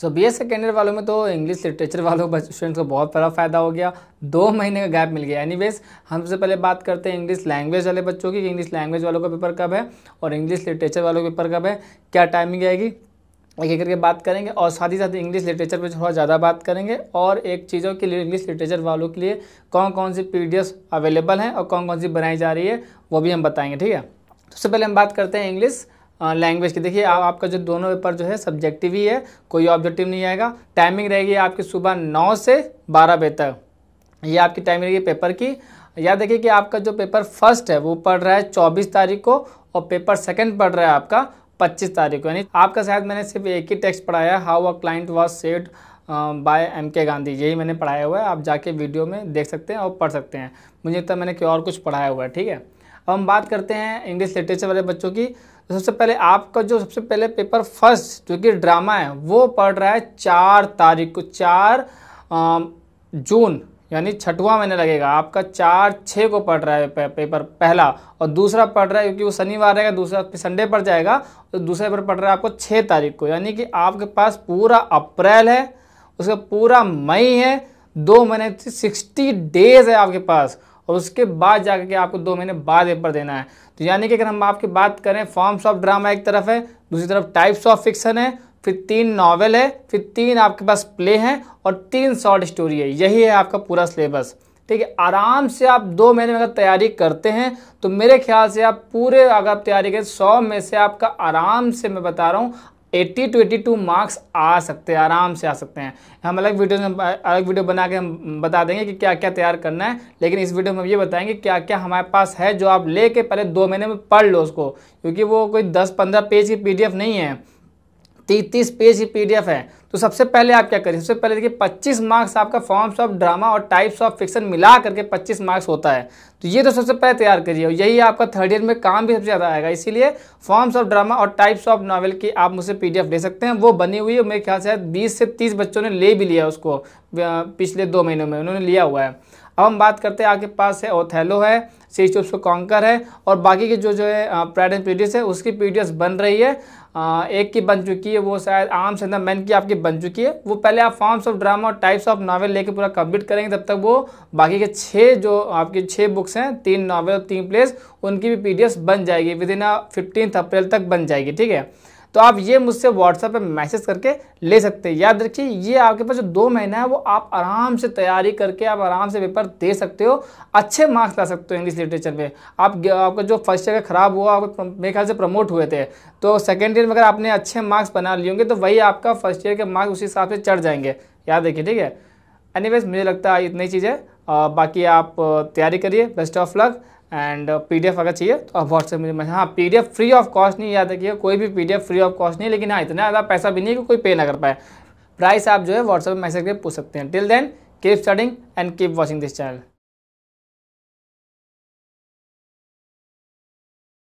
सो B S सेकेंडर वालों में तो इंग्लिश लिटरेचर वालों स्टूडेंट्स को बहुत बड़ा फ़ायदा हो गया दो महीने का गैप मिल गया एनीवेज हम सबसे पहले बात करते हैं इंग्लिश लैंग्वेज वाले बच्चों की इंग्लिश लैंग्वेज वालों का पेपर कब है और इंग्लिश लिटरेचर वालों का पेपर कब है क्या टाइमिंग आएगी एक एक करके बात करेंगे और साथ ही साथ इंग्लिश लिटरेचर पर थोड़ा ज़्यादा बात करेंगे और एक चीज़ों के लिए इंग्लिश लिटरेचर वालों के लिए कौन कौन सी पी अवेलेबल हैं और कौन कौन सी बनाई जा रही है वो भी हम बताएंगे ठीक है सबसे पहले हम बात करते हैं इंग्लिश लैंग्वेज की देखिए आप, आपका जो दोनों पेपर जो है सब्जेक्टिव ही है कोई ऑब्जेक्टिव नहीं आएगा टाइमिंग रहेगी आपकी सुबह नौ से बारह बजे तक ये आपकी टाइमिंग रहेगी पेपर की याद देखिए कि आपका जो पेपर फर्स्ट है वो पढ़ रहा है चौबीस तारीख को और पेपर सेकेंड पढ़ रहा है आपका पच्चीस तारीख को यानी आपका शायद मैंने सिर्फ एक ही टेक्स्ट पढ़ाया how a client was said by M K Gandhi यही मैंने पढ़ाया हुआ है आप जाके वीडियो में देख सकते हैं और पढ़ सकते हैं मुझे लगता है मैंने क्यों और कुछ पढ़ाया हुआ है ठीक है अब हम बात करते हैं इंग्लिश लिटरेचर वाले बच्चों की तो सबसे पहले आपका जो सबसे पहले पेपर फर्स्ट जो कि ड्रामा है वो पढ़ रहा है चार तारीख को चार जून यानी छठवां महीने लगेगा आपका चार छः को पढ़ रहा है पे, पेपर पहला और दूसरा पढ़ रहा है क्योंकि वो शनिवार रहेगा दूसरा संडे पर जाएगा तो दूसरा पेपर पढ़ रहा है आपको छः तारीख को यानी कि आपके पास पूरा अप्रैल है उसका पूरा मई है दो महीने सिक्सटी डेज है आपके पास और उसके बाद जाकर के आपको दो महीने बाद पेपर देना है तो यानी कि अगर हम आपकी बात करें फॉर्म्स ऑफ ड्रामा एक तरफ है दूसरी तरफ टाइप्स ऑफ फिक्शन है फिर तीन नॉवेल है फिर तीन आपके पास प्ले हैं और तीन शॉर्ट स्टोरी है यही है आपका पूरा सिलेबस ठीक है आराम से आप दो महीने में अगर तैयारी करते हैं तो मेरे ख्याल से आप पूरे अगर आप तैयारी करें सौ में से आपका आराम से मैं बता रहा हूँ एट्टी टू टू मार्क्स आ सकते हैं आराम से आ सकते हैं हम अलग वीडियो में अलग वीडियो बना के हम बता देंगे कि क्या क्या तैयार करना है लेकिन इस वीडियो में हम ये बताएंगे क्या क्या हमारे पास है जो आप ले के पहले दो महीने में पढ़ लो उसको क्योंकि वो कोई दस पंद्रह पेज की एफ नहीं है तीस तीस पेज की एफ है तो सबसे पहले आप क्या करिए सबसे पहले देखिए 25 मार्क्स आपका फॉर्म्स ऑफ ड्रामा और टाइप्स ऑफ फिक्शन मिला करके 25 मार्क्स होता है तो ये तो सबसे पहले तैयार करिए और यही आपका थर्ड ईयर में काम भी सबसे ज़्यादा आएगा इसीलिए फॉर्म्स ऑफ ड्रामा और टाइप्स ऑफ नावल की आप मुझसे पी ले सकते हैं वो बनी हुई है मेरे ख्याल से बीस से तीस बच्चों ने ले भी लिया उसको पिछले दो महीनों में उन्होंने लिया हुआ है अब हम बात करते हैं आपके पास है ओथेलो है सी ऑफ कॉन्कर है और बाकी के जो जो है प्राइड एंड प्रीडियस है उसकी पी बन रही है एक की बन चुकी है वो शायद आम से मैन की आपकी बन चुकी है वो पहले आप फॉर्म्स ऑफ ड्रामा और टाइप्स ऑफ नावल लेके पूरा कंप्लीट करेंगे तब तक वो बाकी के छः जो आपकी छः बुक्स हैं तीन नावल और तीन प्लेस उनकी भी पी बन जाएगी विद इन फिफ्टीन अप्रैल तक बन जाएगी ठीक है तो आप ये मुझसे व्हाट्सएप पर मैसेज करके ले सकते हैं याद रखिए ये आपके पास जो दो महीना है वो आप आराम से तैयारी करके आप आराम से पेपर दे सकते हो अच्छे मार्क्स ला सकते हो इंग्लिश लिटरेचर में आप आपका जो फर्स्ट ईयर ख़राब हुआ आप मेरे ख्याल से प्रमोट हुए थे तो सेकेंड ईयर में अगर आपने अच्छे मार्क्स बना लिए होंगे तो वही आपका फर्स्ट ईयर के मार्क्स उसी हिसाब से चढ़ जाएंगे याद रखिए ठीक है एनी मुझे लगता है इतनी चीज़ें बाकी आप तैयारी करिए best of luck and P D F अगर चाहिए तो आप व्हाट्सएप मुझे हाँ P D F free of cost नहीं याद रखिए कोई भी P D F free of cost नहीं लेकिन हाँ इतना ज़्यादा पैसा भी नहीं कि कोई पे ना कर पाए प्राइस आप जो है व्हाट्सएप मैसेज करके पूछ सकते हैं till then keep studying and keep watching this channel